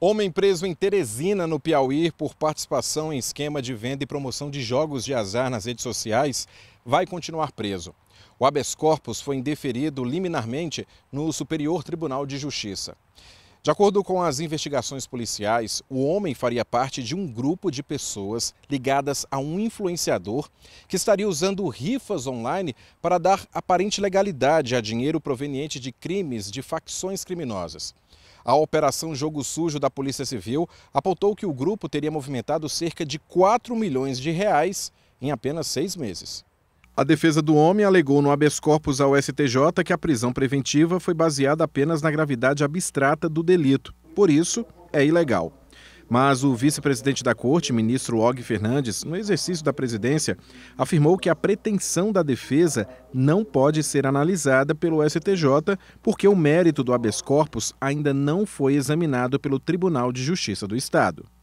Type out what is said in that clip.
Homem preso em Teresina, no Piauí, por participação em esquema de venda e promoção de jogos de azar nas redes sociais, vai continuar preso. O habeas corpus foi indeferido liminarmente no Superior Tribunal de Justiça. De acordo com as investigações policiais, o homem faria parte de um grupo de pessoas ligadas a um influenciador que estaria usando rifas online para dar aparente legalidade a dinheiro proveniente de crimes de facções criminosas. A Operação Jogo Sujo da Polícia Civil apontou que o grupo teria movimentado cerca de 4 milhões de reais em apenas seis meses. A defesa do homem alegou no habeas corpus ao STJ que a prisão preventiva foi baseada apenas na gravidade abstrata do delito, por isso é ilegal. Mas o vice-presidente da corte, ministro Og Fernandes, no exercício da presidência, afirmou que a pretensão da defesa não pode ser analisada pelo STJ, porque o mérito do habeas corpus ainda não foi examinado pelo Tribunal de Justiça do Estado.